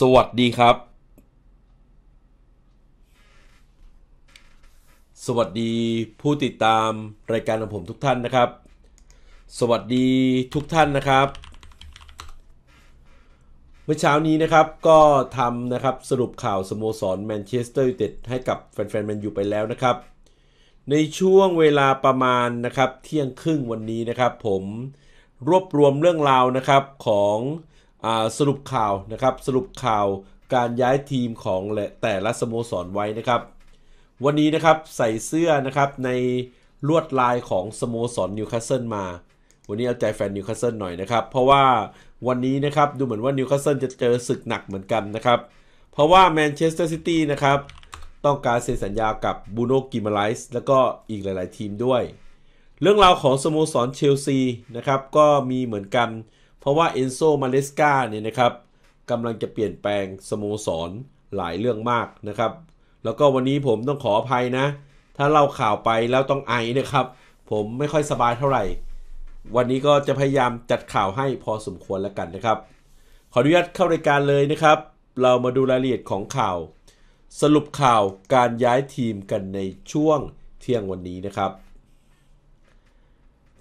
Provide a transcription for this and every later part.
สวัสดีครับ สวัสดีผู้ติดตามรายการของผมทุกท่านนะครับ สวัสดีทุกท่านนะครับ เมื่อเช้านี้นะครับก็ทำนะครับสรุปข่าวสโมสรแมนเชสเตอร์ยูไนเต็ดให้กับแฟนๆแมนยูไปแล้วนะครับ ในช่วงเวลาประมาณนะครับเที่ยงครึ่งวันนี้นะครับ ผมรวบรวมเรื่องราวนะครับของสรุปข่าวนะครับสรุปข่าวการย้ายทีมของแต่ละสโมสรไว้นะครับ วันนี้นะครับใส่เสื้อนะครับในลวดลายของสโมสรนิวคาสเซิลมา วันนี้เอาใจแฟนนิวคาสเซิลหน่อยนะครับ เพราะว่าวันนี้นะครับดูเหมือนว่านิวคาสเซิลจะเจอศึกหนักเหมือนกันนะครับ เพราะว่าแมนเชสเตอร์ซิตี้นะครับต้องการเซ็นสัญญากับบูโนกิมาไลส์แล้วก็อีกหลายๆ ทีมด้วย เรื่องราวของสโมสรเชลซีนะครับก็มีเหมือนกันเพราะว่าเอนโซมาเลสกาเนี่ยนะครับกำลังจะเปลี่ยนแปลง สโมสรหลายเรื่องมากนะครับ แล้วก็วันนี้ผมต้องขออภัยนะ ถ้าเล่าข่าวไปแล้วต้องไอนะครับ ผมไม่ค่อยสบายเท่าไหร่ วันนี้ก็จะพยายามจัดข่าวให้พอสมควรแล้วกันนะครับ ขออนุญาตเข้ารายการเลยนะครับ เรามาดูรายละเอียดของข่าว สรุปข่าวการย้ายทีมกันในช่วงเที่ยงวันนี้นะครับ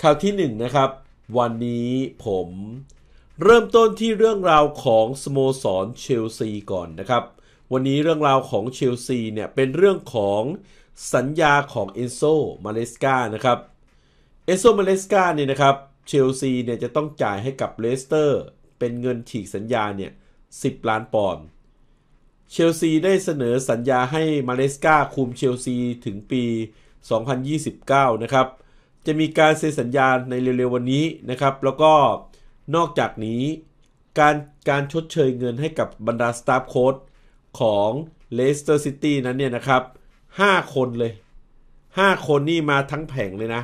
ข่าวที่1นนะครับวันนี้ผมเริ่มต้นที่เรื่องราวของสโมสรเชลซีก่อนนะครับ วันนี้เรื่องราวของเชลซีเนี่ยเป็นเรื่องของสัญญาของเอนโซมาเลสกานะครับเอนโซมาเลสกาเนี่ยนะครับเชลซีเนี่ยจะต้องจ่ายให้กับเลสเตอร์เป็นเงินฉีกสัญญาเนี่ยสิล้านปอนด์เชลซีได้เสนอสัญญาให้มาเลสกาคุมเชลซีถึงปี 2029นะครับจะมีการเซ็นสัญญาในเร็วๆวันนี้นะครับแล้วก็นอกจากนี้การการชดเชยเงินให้กับบรรดาสตาฟโค้ดของเลสเตอร์ซิตี้นั้นเนี่ยนะครับ 5 คนเลย 5 คนนี่มาทั้งแผงเลยนะ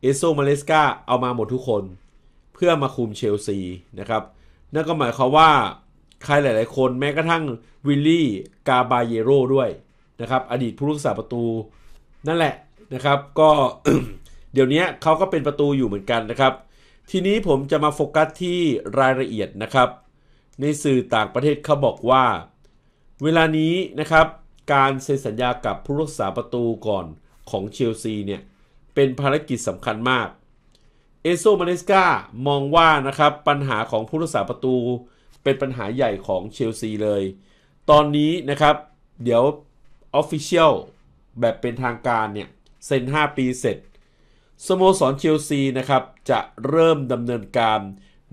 เอโซมาเลสกาเอามาหมดทุกคน เพื่อมาคุมเชลซีนะครับ นั่นก็หมายความว่าใครหลาย ๆ คนแม้กระทั่งวิลลี่กาบาเยโรด้วยนะครับอดีตผู้รักษาประตู นั่นแหละนะครับก็เดี๋ยวนี้เขาก็เป็นประตูอยู่เหมือนกันนะครับทีนี้ผมจะมาโฟกัสที่รายละเอียดนะครับ ในสื่อต่างประเทศเขาบอกว่า เวลานี้นะครับ การเซ็นสัญญากับผู้รักษาประตูก่อนของเชลซีเนี่ย เป็นภารกิจสำคัญมาก เอโซมาเลสกามองว่านะครับ ปัญหาของผู้รักษาประตูเป็นปัญหาใหญ่ของเชลซีเลย ตอนนี้นะครับ เดี๋ยวออฟฟิเชียลแบบเป็นทางการเนี่ยเซ็น 5 ปีเสร็จสโมสรเชลซีนะครับ จะเริ่มดำเนินการ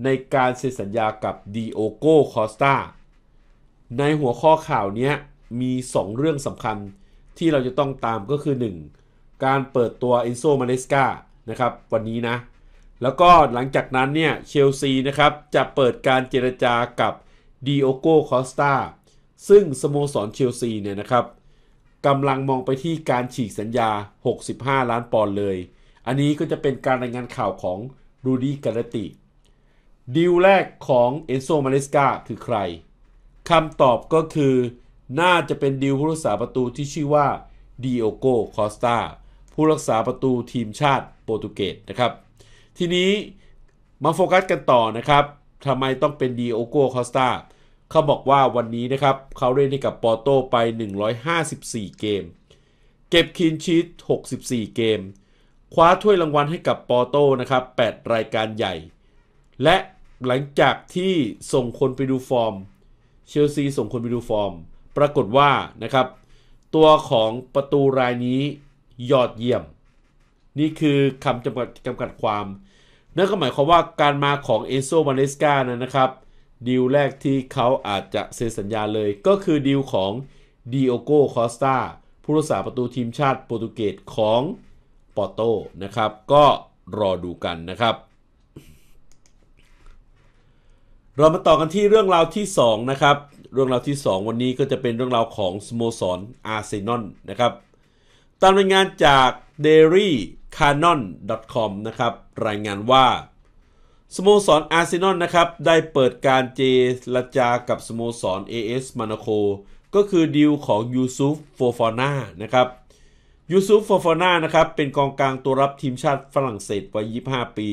ในการเซ็นสัญญากับดีโอโกคอสตาในหัวข้อข่าวนี้มี 2 เรื่องสำคัญที่เราจะต้องตามก็คือ 1. การเปิดตัวเอนโซมาเลสกานะครับวันนี้นะ แล้วก็หลังจากนั้นเนี่ยเชลซีนะครับ จะเปิดการเจรจากับดีโอโกคอสตาซึ่งสโมสรเชลซีเนี่ยนะครับกำลังมองไปที่การฉีกสัญญา 65 ล้านปอนด์เลยอันนี้ก็จะเป็นการรายงานข่าวของรูดี้การติดีลแรกของเอนโซมาเลสกาคือใครคำตอบก็คือน่าจะเป็นดีลผู้รักษาประตูที่ชื่อว่าดิโอโกคอสตาผู้รักษาประตูทีมชาติโปรตุเกสนะครับ ทีนี้มาโฟกัสกันต่อนะครับทำไมต้องเป็นดิโอโกคอสตาเขาบอกว่าวันนี้นะครับเขาเล่นให้กับปอร์โตไป 154 เกม เก็บคินชีต64 เกมคว้าถ้วยรางวัลให้กับปอโต้นะครับ8รายการใหญ่ และหลังจากที่ส่งคนไปดูฟอร์ม เชลซีส่งคนไปดูฟอร์ม ปรากฏว่า นะครับ ตัวของประตูรายนี้ ยอดเยี่ยม นี่คือคำจำกัดจำกัดความ นั่นก็หมายความว่าการมาของเอโซมาเลสกานะครับ ดีลแรกที่เขาอาจจะเซ็นสัญญาเลย ก็คือดีลของดิโอโกคอสตาผู้รักษาประตูทีมชาติโปรตุเกสของปอโต้ นะครับ ก็รอดูกันนะครับ เรามาต่อกันที่เรื่องราวที่ 2 นะครับ เรื่องราวที่ 2 วันนี้ก็จะเป็นเรื่องราวของสโมสรอาร์เซนอลนะครับ ตามรายงานจาก d a i l y c a n o n c o m นะครับ รายงานว่าสโมสรอาร์เซนอลนะครับ ได้เปิดการเจรจากับสโมสร AS มานาโคก็คือดีลของยูซุฟโฟฟอน่านะครับยูซุฟฟอฟอน่านะครับ เป็นกองกลางตัวรับทีมชาติฝรั่งเศสวัย25 ปี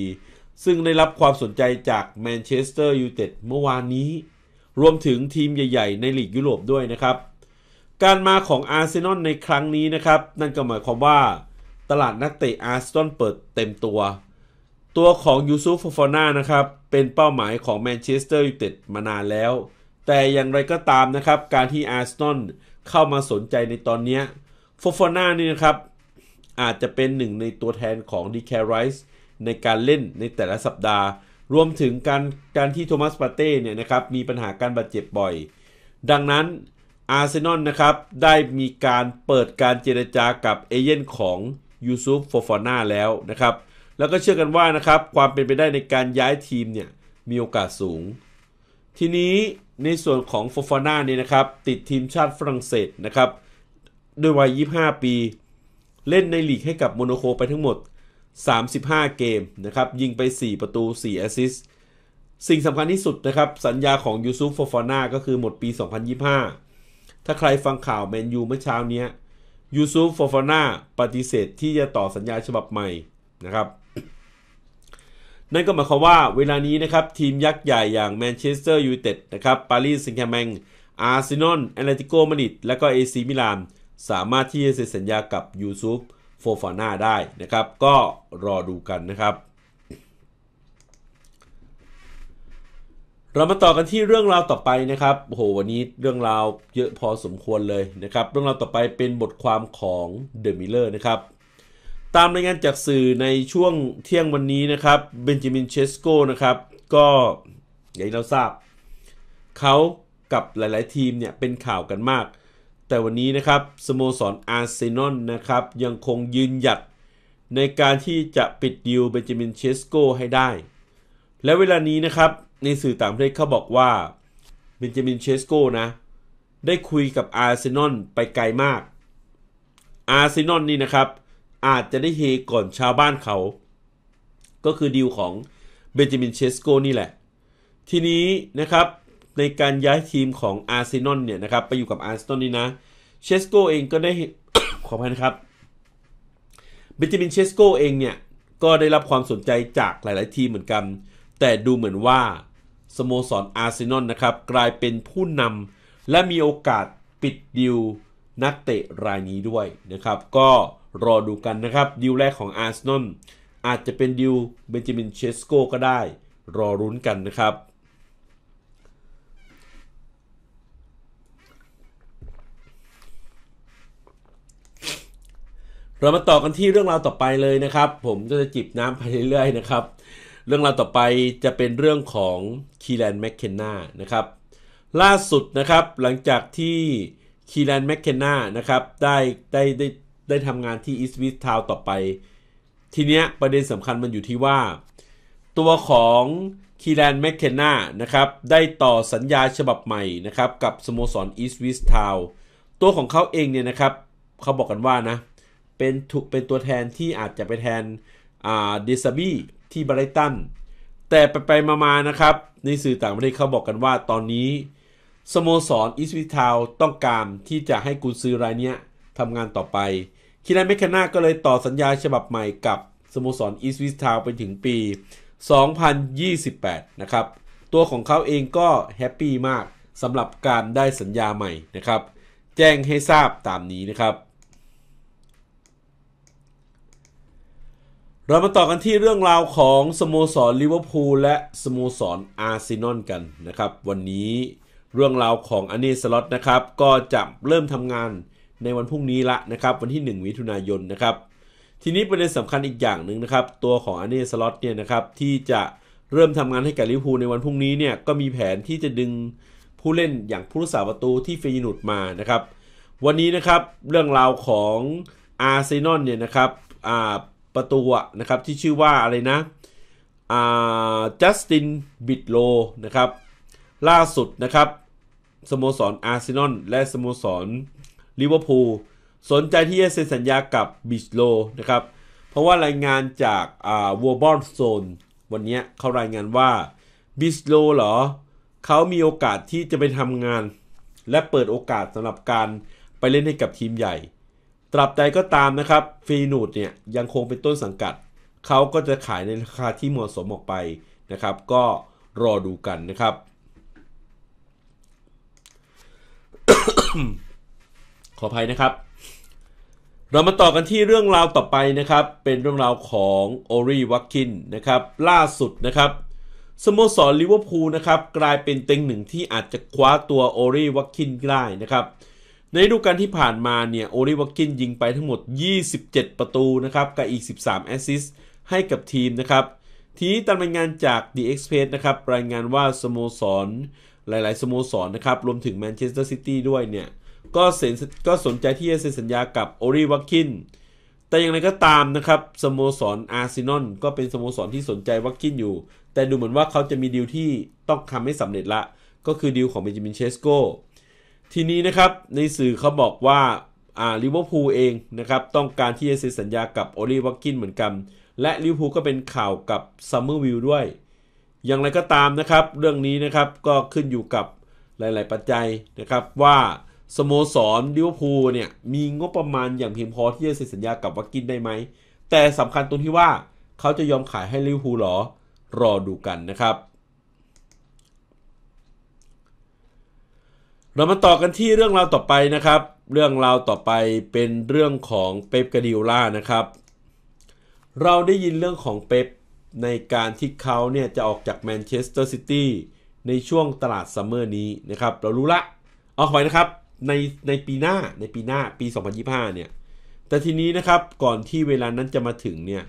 ซึ่งได้รับความสนใจจากแมนเชสเตอร์ยูไนเต็ดเมื่อวานนี้ รวมถึงทีมใหญ่ๆ ในลีกยุโรปด้วยนะครับ การมาของอาร์เซนอลในครั้งนี้นะครับ นั่นก็หมายความว่าตลาดนักเตะอาร์เซนอลเปิดเต็มตัว ตัวของยูซุฟฟอฟอน่านะครับ เป็นเป้าหมายของแมนเชสเตอร์ยูไนเต็ดมานานแล้ว แต่อย่างไรก็ตามนะครับการที่อาร์เซนอลเข้ามาสนใจในตอนนี้ฟอฟาน่านี่นะครับอาจจะเป็นหนึ่งในตัวแทนของดีแคไรส์ในการเล่นในแต่ละสัปดาห์ รวมถึงการการที่โทมัสปาเต้เนี่ยนะครับมีปัญหาการบาดเจ็บบ่อย ดังนั้นอาร์เซนอลนะครับได้มีการเปิดการเจรจากับเอเย่นของยูซุฟฟอฟาน่าแล้วนะครับ แล้วก็เชื่อกันว่านะครับความเป็นไปได้ในการย้ายทีมเนี่ยมีโอกาสสูง ทีนี้ในส่วนของฟอฟาน่าเนี่ยนะครับ ติดทีมชาติฝรั่งเศสนะครับด้วยวัย25 ปี เล่นในลีกให้กับโมโนโคไปทั้งหมด 35 เกม นะครับ ยิงไป 4 ประตู 4 แอสซิส สิ่งสำคัญที่สุด นะครับ สัญญาของยูซุฟ ฟอฟาน่า ก็คือหมดปี 2025 ถ้าใครฟังข่าวแมนยูเมื่อเช้านี้ยูซุฟ ฟอฟาน่า ปฏิเสธที่จะต่อสัญญาฉบับใหม่ นะครับ นั่นก็หมายความว่าเวลานี้ นะครับ ทีมยักษ์ใหญ่อย่างแมนเชสเตอร์ยูไนเต็ด นะครับ ปารีสแซงต์แชแมง อาร์เซนอลแอตเลติโกมาดริดและก็เอซีมิลานสามารถที่จะเซ็นสัญญากับยูซุฟโฟฟาน่าได้นะครับ ก็รอดูกันนะครับ เรามาต่อกันที่เรื่องราวต่อไปนะครับโอ้โหวันนี้เรื่องราวเยอะพอสมควรเลยนะครับ เรื่องราวต่อไปเป็นบทความของเดอะมิลเลอร์นะครับ ตามรายงานจากสื่อในช่วงเที่ยงวันนี้นะครับเบนจามินเชสโกนะครับก็อย่างที่เราทราบเขากับหลายๆทีมเนี่ยเป็นข่าวกันมากแต่วันนี้นะครับสโมสรอาร์เซนอลนะครับยังคงยืนหยัดในการที่จะปิดดิวเบนจามินเชสโกให้ได้ และเวลานี้นะครับในสื่อต่างประเทศเขาบอกว่าเบนจามินเชสโกนะได้คุยกับอาร์เซนอลไปไกลมากอาร์เซนอลนี่นะครับอาจจะได้เฮก่อนชาวบ้านเขา ก็คือดิวของเบนจามินเชสโกนี่แหละ ทีนี้นะครับในการย้ายทีมของอาร์เซนอลเนี่ยนะครับไปอยู่กับอาร์เซนอลนี่นะ เชสโกเองก็ได้ขออภัยนะครับเบนจามินเชสโกเองเนี่ย ก็ได้รับความสนใจจากหลาย ๆ ทีมเหมือนกัน แต่ดูเหมือนว่าสโมสรอาร์เซนอลนะครับ กลายเป็นผู้นำและมีโอกาสปิดดิวนักเตะรายนี้ด้วยนะครับ ก็รอดูกันนะครับดิวแรกของอาร์เซนอลอาจจะเป็นดิวเบนจามินเชสโกก็ได้รอรุ้นกันนะครับเรามาต่อกันที่เรื่องราวต่อไปเลยนะครับ ผมจะจิบน้ำไปเรื่อยๆ นะครับ เรื่องราวต่อไปจะเป็นเรื่องของคีแลนแมคเคนนานะครับ ล่าสุดนะครับหลังจากที่คีแลนแมคเคนนานะครับ ได้ ได้ ได้ ได้ทำงานที่อีสต์วิสทาวต่อไป ทีเนี้ยประเด็นสำคัญมันอยู่ที่ว่า ตัวของคีแลนแมคเคนนานะครับ ได้ต่อสัญญาฉบับใหม่นะครับ กับสโมสรอีสต์วิสทาวตัวของเขาเองเนี่ยนะครับ เขาบอกกันว่านะเป็นถูกเป็นตัวแทนที่อาจจะไปแทน อ่าเดซาบี้ ที่บริตันแต่ ไปไปมา ๆ นะครับในสื่อต่างประเทศเขาบอกกันว่าตอนนี้สโมสรอิสวิทาวต้องการที่จะให้กุนซือรายนี้ทำงานต่อไป คิราเมคาน่าก็เลยต่อสัญญาฉบับใหม่กับสโมสรอิสวิทาวไปถึงปี2028นะครับ ตัวของเขาเองก็แฮปปี้มากสำหรับการได้สัญญาใหม่นะครับ แจ้งให้ทราบตามนี้นะครับเรามาต่อกันที่เรื่องราวของสโมสรลิเวอร์พูลและสโมสรอาร์เซนอลกันนะครับวันนี้เรื่องราวของอันเนสล็อตนะครับ ก็จะเริ่มทำงานในวันพรุ่งนี้ละนะครับวันที่1มิถุนายนนะครับ ทีนี้ประเด็นสำคัญอีกอย่างหนึ่งนะครับตัวของอันเนสล็อตเนี่ยนะครับที่จะเริ่มทำงานให้กับลิเวอร์พูลในวันพรุ่งนี้เนี่ยก็มีแผนที่จะดึงผู้เล่นอย่างผู้รักษาประตูที่เฟยนุดมานะครับวันนี้นะครับเรื่องราวของ อาร์เซนอลเนี่ยนะครับประตูนะครับที่ชื่อว่าอะไรนะจัสติน บิดโลนะครับ ล่าสุดนะครับ สโมสรอาร์เซนอลและสโมสรลิเวอร์พูลสนใจที่จะเซ็นสัญญากับบิดโลนะครับ เพราะว่ารายงานจากวอร์บอนโซนวันนี้เขารายงานว่า บิสโลเหรอเขามีโอกาสที่จะไปทำงานและเปิดโอกาสสำหรับการไปเล่นให้กับทีมใหญ่ตราบใดก็ตามนะครับฟีนูดเนี่ยยังคงเป็นต้นสังกัดเขาก็จะขายในราคาที่เหมาะสมออกไปนะครับ ก็รอดูกันนะครับขออภัยนะครับ เรามาต่อกันที่เรื่องราวต่อไปนะครับ เป็นเรื่องราวของโอรีวัคคินนะครับ ล่าสุดนะครับสโมสรลิเวอร์พูลนะครับ กลายเป็นเต็งหนึ่ง ที่อาจจะคว้าตัวโอรีวัคคินได้นะครับในฤดูกาลที่ผ่านมาเนี่ยโอลิวักกินยิงไปทั้งหมด 27 ประตูนะครับกับอีก 13 แอสซิสต์ให้กับทีมนะครับ ทีนี้ตามรายงานจาก The Express นะครับ รายงานว่าสโมสรหลาย ๆ สโมสรนะครับ รวมถึงแมนเชสเตอร์ซิตี้ด้วยเนี่ย ก็เนก็สนใจที่จะเซ็นสัญญากับโอริวักกิน แต่อย่างไรก็ตามนะครับ สโมสรอาร์เซนอลก็เป็นสโมสรที่สนใจวักกินอยู่ แต่ดูเหมือนว่าเขาจะมีดีลที่ต้องทำให้สำเร็จละก็คือดีลของเบนจามินเชสโกทีนี้นะครับในสื่อเขาบอกว่าอ่าลิเวอร์พูลเองนะครับ ต้องการที่จะเซ็นสัญญากับโอลเวักกินเหมือนกัน และลิเวอร์พูลก็เป็นข่าวกับซัมเมอร์วิลด้วย อย่างไรก็ตามนะครับ เรื่องนี้นะครับก็ขึ้นอยู่กับหลายๆปัจจัยนะครับว่า สโมสรลิเวอร์พูลเนี่ย มีงบประมาณอย่างเพียงพอที่จะเซ็นสัญญากับวักกินได้ไหมแต่สำคัญตรงที่ว่าเขาจะยอมขายให้ลิเวอร์พูลหรอรอดูกันนะครับเรามาต่อกันที่เรื่องราวต่อไปนะครับ เรื่องราวต่อไปเป็นเรื่องของเป๊ปกาดิโอล่านะครับ เราได้ยินเรื่องของเป๊ปในการที่เขาเนี่ยจะออกจากแมนเชสเตอร์ซิตี้ในช่วงตลาดซัมเมอร์นี้นะครับเรารู้ละเอาไปนะครับในในปีหน้าในปีหน้าปี 2025 เนี่ยแต่ทีนี้นะครับก่อนที่เวลานั้นจะมาถึงเนี่ย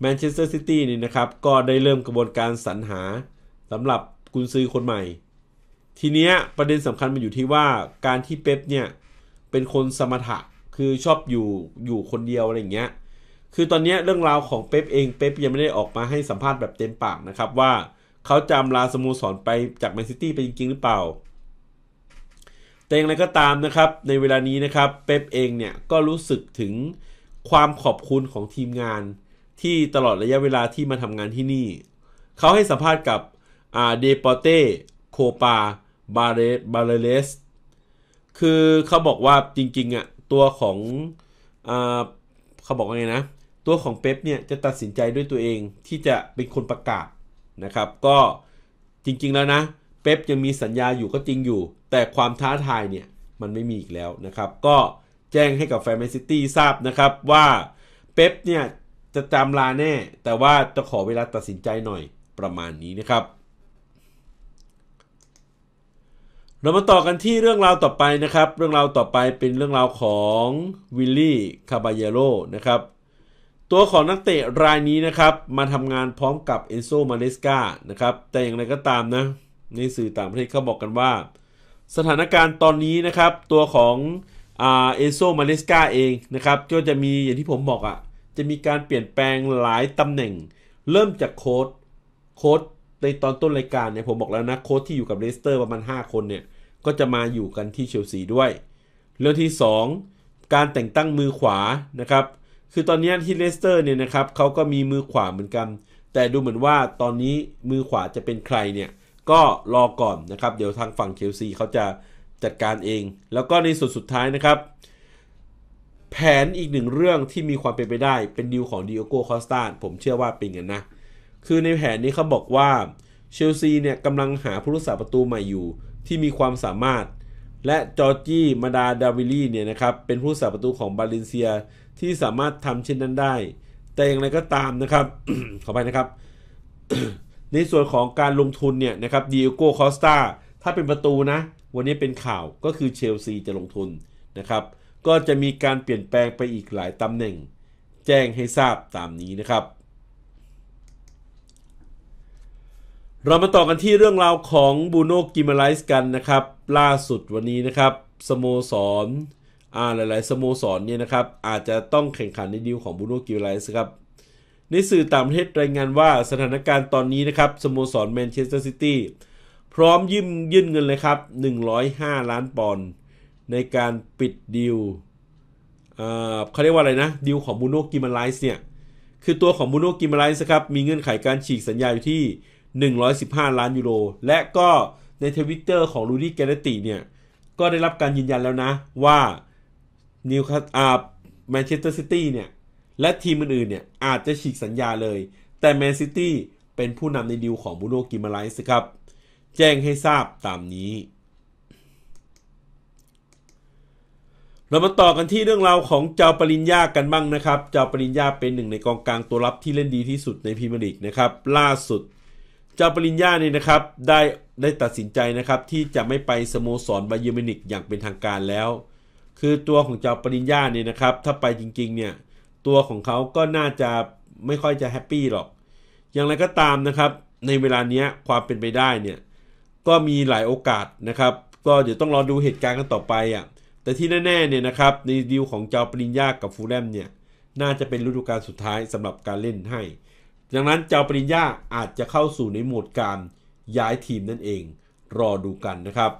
แมนเชสเตอร์ซิตี้เนี่ยนะครับก็ได้เริ่มกระบวนการสรรหาสำหรับกุนซือคนใหม่ทีเนี้ยประเด็นสำคัญมันอยู่ที่ว่าการที่เป๊ปเนี่ยเป็นคนสมถะ คือชอบอยู่อยู่คนเดียวอะไรอย่างเงี้ย คือตอนนี้เรื่องราวของเป๊ปเอง เป๊ปยังไม่ได้ออกมาให้สัมภาษณ์แบบเต็มปากนะครับ ว่าเขาจำลาสโมสรไปจากแมนซิตี้ไปจริงๆ หรือเปล่า แต่อย่างไรก็ตามนะครับ ในเวลานี้นะครับเป๊ปเองเนี่ย ก็รู้สึกถึงความขอบคุณของทีมงาน ที่ตลอดระยะเวลาที่มาทำงานที่นี่เขาให้สัมภาษณ์กับเดปอเต้โคปาบาเรบาเรลสคือเขาบอกว่าจริงๆอ่ะตัวของอเขาบอกว่าไงนะ ตัวของเป๊ปเนี่ยจะตัดสินใจด้วยตัวเองที่จะเป็นคนประกาศนะครับ ก็จริงๆแล้วนะเป๊ปยังมีสัญญาอยู่ก็จริงอยู่แต่ความท้าทายเนี่ยมันไม่มีอีกแล้วนะครับก็แจ้งให้กับแฟนแมนซิตี้ทราบนะครับว่าเป๊ปเนี่ยจะตามลาแน่แต่ว่าจะขอเวลาตัดสินใจหน่อยประมาณนี้นะครับเรามาต่อกันที่เรื่องราวต่อไปนะครับ เรื่องราวต่อไปเป็นเรื่องราวของวิลลี่คาบาเยโรนะครับ ตัวของนักเตะรายนี้นะครับมาทำงานพร้อมกับเอนโซมาเนสกานะครับแต่อย่างไรก็ตามนะในสื่อต่างประเทศเขาบอกกันว่า สถานการณ์ตอนนี้นะครับตัวของเอนโซมาเนสกาเองนะครับก็จะมีอย่างที่ผมบอกอะ่ะจะมีการเปลี่ยนแปลงหลายตำแหน่ง เริ่มจากโค้ดโค้ดในตอนต้นรายการเนี่ยผมบอกแล้วนะโค้ดที่อยู่กับเลสเตอร์ประมาณ 5 คนเนี่ยก็จะมาอยู่กันที่เชลซีด้วย เรื่องที่ 2 การแต่งตั้งมือขวา นะครับ คือตอนนี้ที่เลสเตอร์เนี่ยนะครับเขาก็มีมือขวาเหมือนกัน แต่ดูเหมือนว่าตอนนี้มือขวาจะเป็นใครเนี่ย ก็รอก่อนนะครับ เดี๋ยวทางฝั่งเชลซีเขาจะจัดการเอง แล้วก็ในส่วนสุดท้ายนะครับ แผนอีกหนึ่งเรื่องที่มีความเป็นไปได้ เป็นดีลของดิโอโกคอสตาผมเชื่อว่าเป็นกันนะ คือในแผนนี้เขาบอกว่าเชลซีเนี่ยกำลังหาผู้รักษาประตูใหม่อยู่ที่มีความสามารถ และจอร์จี้มาดาดาวิลี่เนี่ยนะครับ เป็นผู้สาประตูของบาลินเซีย ที่สามารถทำเช่นนั้นได้ แต่อย่างไรก็ตามนะครับ ขอไปนะครับ ในส่วนของการลงทุนเนี่ยนะครับดีโอโกคอสตาถ้าเป็นประตูนะ วันนี้เป็นข่าวก็คือเชลซีจะลงทุนนะครับ ก็จะมีการเปลี่ยนแปลงไปอีกหลายตำแหน่ง แจ้งให้ทราบตามนี้นะครับเรามาต่อกันที่เรื่องราวของบูโนกิมาไลส์กันนะครับ ล่าสุดวันนี้นะครับสโมสรอ่าหลาย ๆ สโมสรเนี่ยนะครับ อาจจะต้องแข่งขันในดิวของบูโนกิมาไลส์ครับ ในสื่อต่างประเทศรายงานว่าสถานการณ์ตอนนี้นะครับสโมสรแมนเชสเตอร์ซิตี้พร้อมยืมยื่นเงินเลยครับ 105 ล้านปอนด์ในการปิดดิวเขาเรียกว่าอะไรนะดิวของบูโนกิมาไลส์เนี่ย คือตัวของบูโนกิมาไลส์ครับมีเงื่อนไขการฉีกสัญญาอยู่ที่115 ล้าน ยูโร และก็ในทวิตเตอร์ของลูดี้เกเนติ เนี่ย ก็ได้รับการยืนยันแล้วนะ ว่านิวคาอาแมนเชสเตอร์ซิตี้เนี่ย และทีมอื่นๆเนี่ย อาจจะฉีกสัญญาเลย แต่แมนซิตี้เป็นผู้นำในดีลของบูโนกิมาไลส์ครับ แจ้งให้ทราบตามนี้ เรามาต่อกันที่เรื่องราวของเจ้าปริญญากันบ้างนะครับเจ้าปริญญาเป็นหนึ่งในกองกลางตัวรับที่เล่นดีที่สุดในพรีเมียร์ลีกนะครับล่าสุดเจ้าปริญญาเนี่ยนะครับได้ได้ตัดสินใจนะครับ ที่จะไม่ไปสโมสรบาเยอร์มินิกอย่างเป็นทางการแล้ว คือตัวของเจ้าปริญญาเนี่ยนะครับถ้าไปจริงๆเนี่ยตัวของเขาก็น่าจะไม่ค่อยจะแฮปปี้หรอก อย่างไรก็ตามนะครับ ในเวลานี้ความเป็นไปได้เนี่ยก็มีหลายโอกาสนะครับ ก็เดี๋ยวต้องรอดูเหตุการณ์กันต่อไปอะ่ะแต่ที่แน่ๆเนี่ยนะครับในดีลของเจ้าปริญญากับฟูแลมเนี่ยน่าจะเป็นฤดูกาลสุดท้ายสำหรับการเล่นให้ดังนั้นเจ้าปริญญาอาจจะเข้าสู่ในโหมดการย้ายทีมนั่นเองรอดูกันนะครับ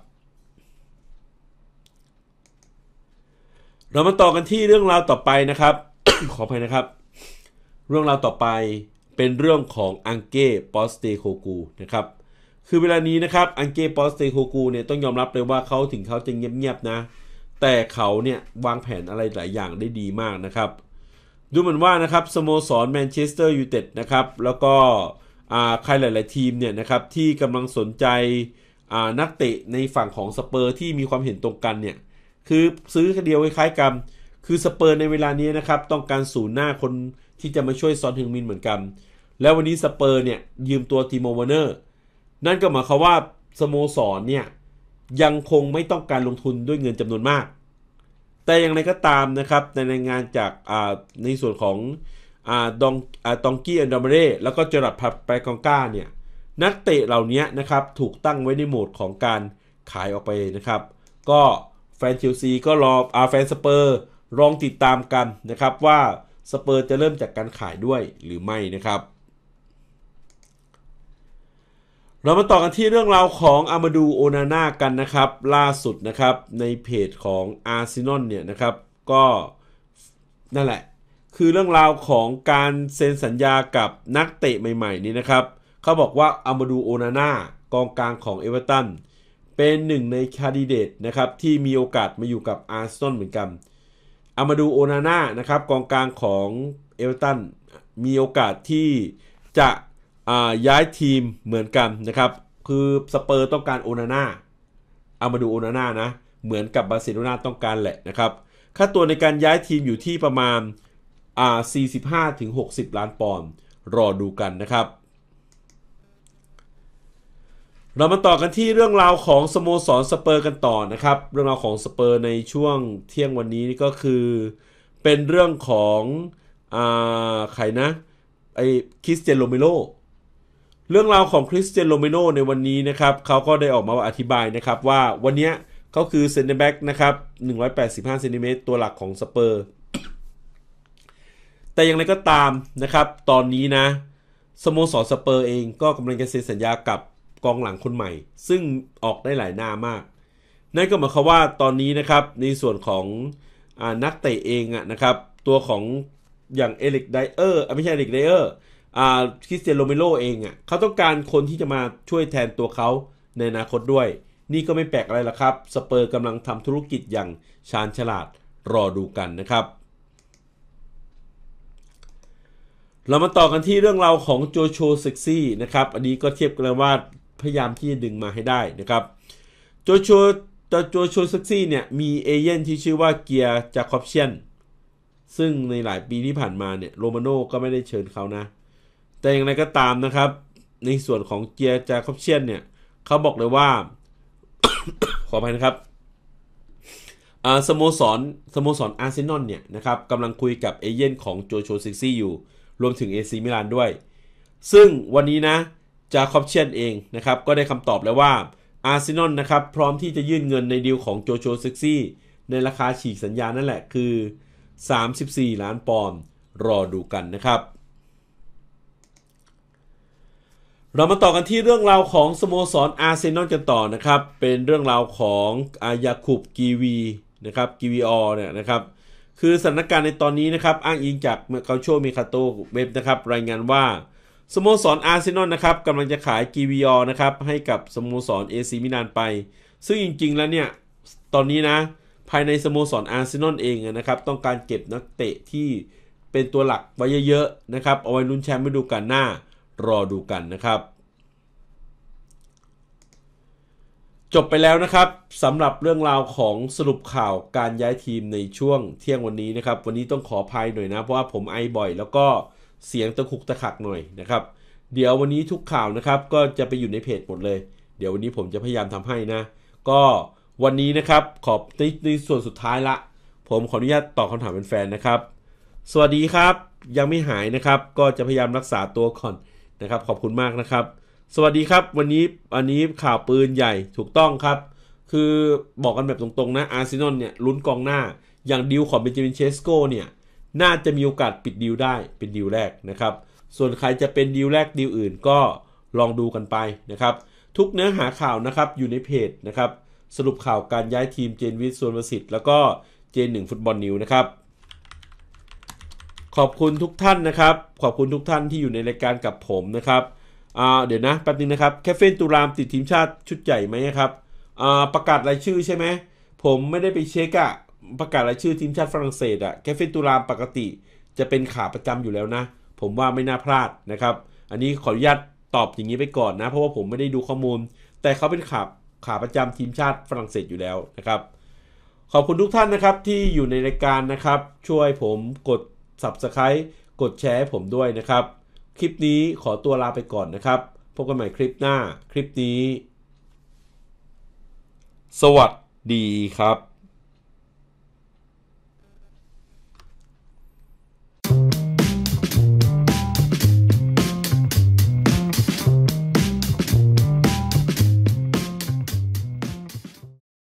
เรามาต่อกันที่เรื่องราวต่อไปนะครับ ขออภัยนะครับ เรื่องราวต่อไปเป็นเรื่องของอังเก้ปอสเตโคกูนะครับ คือเวลานี้นะครับอังเก้ปอสเตโคกูเนี่ยต้องยอมรับเลยว่าเขาถึงเขาจะเงียบๆนะ แต่เขาเนี่ยวางแผนอะไรหลายอย่างได้ดีมากนะครับดูเหมือนว่านะครับสโมสรแมนเชสเตอร์ยูไนเต็ดนะครับแล้วก็ใครหลาย ๆทีมเนี่ยนะครับที่กำลังสนใจนักเตะในฝั่งของสเปอร์ที่มีความเห็นตรงกันเนี่ยคือซื้อเดียวคล้ายๆกันคือสเปอร์ในเวลานี้นะครับต้องการศูนย์หน้าคนที่จะมาช่วยซอนฮึงมินเหมือนกันแล้ววันนี้สเปอร์เนี่ยยืมตัวทีโมวานเนอร์นั่นก็หมายความว่าสโมสรเนี่ยยังคงไม่ต้องการลงทุนด้วยเงินจำนวนมากแต่อย่างไรก็ตามนะครับในรายงานจากในส่วนของดองดองกี้อันดอมเร่แล้วก็เจอรัดพับไปกองก้าเนี่ยนักเตะเหล่านี้นะครับถูกตั้งไว้ในโหมดของการขายออกไปนะครับ ก็แฟนเชลซีก็รออาแฟนสเปอร์ลองติดตามกันนะครับว่าสเปอร์จะเริ่มจากการขายด้วยหรือไม่นะครับเรามาต่อกันที่เรื่องราวของอามาดูโอนาน่ากันนะครับล่าสุดนะครับในเพจของอาร์ซินอลเนี่ยนะครับก็นั่นแหละคือเรื่องราวของการ เซ็นสัญญากับนักเตะใหม่ๆนี้นะครับ เขาบอกว่าอามาดูโอนาน่ากองกลางของเอเวอเรตัน เป็นหนึ่งในคาดิเดตนะครับที่มีโอกาสมาอยู่กับอาร์ซินอลเหมือนกันอามาดูโอนาน่านะครับกองกลางของเอเวอเรตัน มีโอกาสที่จะย้ายทีมเหมือนกันนะครับคือสเปอร์ต้องการโอนาน่าเอามาดูโอนาน่านะเหมือนกับบาร์เซโลนาต้องการแหละนะครับค่าตัวในการย้ายทีมอยู่ที่ประมาณอ่า45ถึง60ล้านปอนด์รอดูกันนะครับ เรามาต่อกันที่เรื่องราวของสโมสรสเปอร์กันต่อนะครับเรื่องราวของสเปอร์ในช่วงเที่ยงวันนี้ก็คือเป็นเรื่องของอ่าใครนะไอคริสเตียนโรเมโรเรื่องราวของคริสเตียนโรเมโนในวันนี้นะครับ เขาก็ได้ออกมาอธิบายนะครับว่าวันนี้เขาคือเซนเตอร์แบ็กนะครับ 185เซนติเมตรตัวหลักของสเปอร์แต่อย่างไรก็ตามนะครับ ตอนนี้นะสโมสรสเปอร์เองก็กำลังจะเซ็นสัญญากับกองหลังคนใหม่ ซึ่งออกได้หลายหน้ามาก นั่นก็หมายความว่าตอนนี้นะครับ ในส่วนของอนักเตะเองอะนะครับ ตัวของอย่างเอลิกไดเออร์ไม่ใช่เอลิกไดเออร์คริสเตียนโรเมโรเองอ่ะเขาต้องการคนที่จะมาช่วยแทนตัวเขาในอนาคตด้วย นี่ก็ไม่แปลกอะไรละครับ สเปอร์กำลังทำธุรกิจอย่างชาญฉลาดรอดูกันนะครับ เรามาต่อกันที่เรื่องราวของโจโชเซ็กซี่นะครับ อันนี้ก็เทียบกันว่าพยายามที่จะดึงมาให้ได้นะครับโจโชโจโชเซ็กซี่เนี่ยมีเอเย่นที่ชื่อว่าเกียร์จาคอบเชียนซึ่งในหลายปีที่ผ่านมาเนี่ยโรมาโน่ก็ไม่ได้เชิญเขานะแต่อย่างไรก็ตามนะครับในส่วนของเจียจาคอบเชียนเนี่ยเขาบอกเลยว่าขออภัยนะครับสโมสรสโมสรอาร์เซนอลเนี่ยนะครับกำลังคุยกับเอเย่นของโจโชซิกซี่อยู่ รวมถึงเอซีมิลานด้วย ซึ่งวันนี้นะจาคอบเชียนเองนะครับ ก็ได้คำตอบแล้วว่าอาร์เซนอลนะครับ พร้อมที่จะยื่นเงินในดีลของโจโชซิกซี่ในราคาฉีกสัญญานั่นแหละคือ 34 ล้านปอนด์รอดูกันนะครับเรามาต่อกันที่เรื่องราวของสโมสรอาร์เซนอลกันต่อนะครับเป็นเรื่องราวของอายาคุบกีวีนะครับกีวีออเนี่ยนะครับคือสถานการณ์ในตอนนี้นะครับอ้างอิงจากเกาโชมิคาโตเว็บนะครับรายงานว่าสโมสรอาร์เซนอลนะครับกำลังจะขายกีวีออนะครับให้กับสโมสรเอซีมินานไป ซึ่งจริงๆแล้วเนี่ยตอนนี้นะภายในสโมสรอาร์เซนอลเองนะครับต้องการเก็บนักเตะที่เป็นตัวหลักไว้เยอะๆนะครับเอาไว้ลุ้นแชมป์ฤดูกาลหน้ารอดูกันนะครับ จบไปแล้วนะครับสำหรับเรื่องราวของสรุปข่าวการย้ายทีมในช่วง เที่ยงวันนี้นะครับวันนี้ต้องขออภัยหน่อยนะ เพราะว่าผมไอบ่อย แล้วก็เสียงตะขุกตะขักหน่อยนะครับ เดี๋ยววันนี้ทุกข่าวนะครับ ก็จะไปอยู่ในเพจหมดเลย เดี๋ยววันนี้ผมจะพยายามทำให้นะ ก็วันนี้นะครับขอบในในส่วนสุดท้ายละ ผมขออนุญาตตอบคำถามเป็นแฟนนะครับ สวัสดีครับยังไม่หายนะครับก็จะพยายามรักษาตัวก่อนนะครับขอบคุณมากนะครับ สวัสดีครับวันนี้อันนี้ข่าวปืนใหญ่ถูกต้องครับ คือบอกกันแบบตรงๆ นะอาร์เซนอลเนี่ยลุ้นกองหน้า อย่างดิวของเบนจามินเชสโกเนี่ยน่าจะมีโอกาสปิดดิวได้เป็นดิวแรกนะครับ ส่วนใครจะเป็นดิวแรกดิวอื่นก็ลองดูกันไปนะครับ ทุกเนื้อหาข่าวนะครับ อยู่ในเพจนะครับ สรุปข่าวการย้ายทีมเจนวิทย์ส่วนประสิทธิ์แล้วก็เจนหนึ่งฟุตบอลนิวนะครับขอบคุณทุกท่านนะครับ ขอบคุณทุกท่านที่อยู่ในรายการกับผมนะครับ เดี๋ยวนะแป๊บนึงนะครับ แคฟเฟนตุรามติดทีมชาติชุดใหญ่ไหมครับประกาศรายชื่อใช่ไหมผมไม่ได้ไปเช็คอะประกาศรายชื่อทีมชาติฝรั่งเศสอะแคฟเฟนตุรามปกติ จะเป็นขาประจำอยู่แล้วนะ ผมว่าไม่น่าพลาดนะครับ อันนี้ขออนุญาตตอบอย่างนี้ไปก่อนนะ เพราะว่าผมไม่ได้ดูข้อมูล แต่เขาเป็นขา ขาประจำทีมชาติฝรั่งเศสอยู่แล้วนะครับ ขอบคุณทุกท่านนะครับที่อยู่ในรายการนะครับ ช่วยผมกด Subscribe กดแชร์ให้ผมด้วยนะครับ คลิปนี้ขอตัวลาไปก่อนนะครับ พบกันใหม่คลิปหน้าคลิปนี้ สวัสดีครับ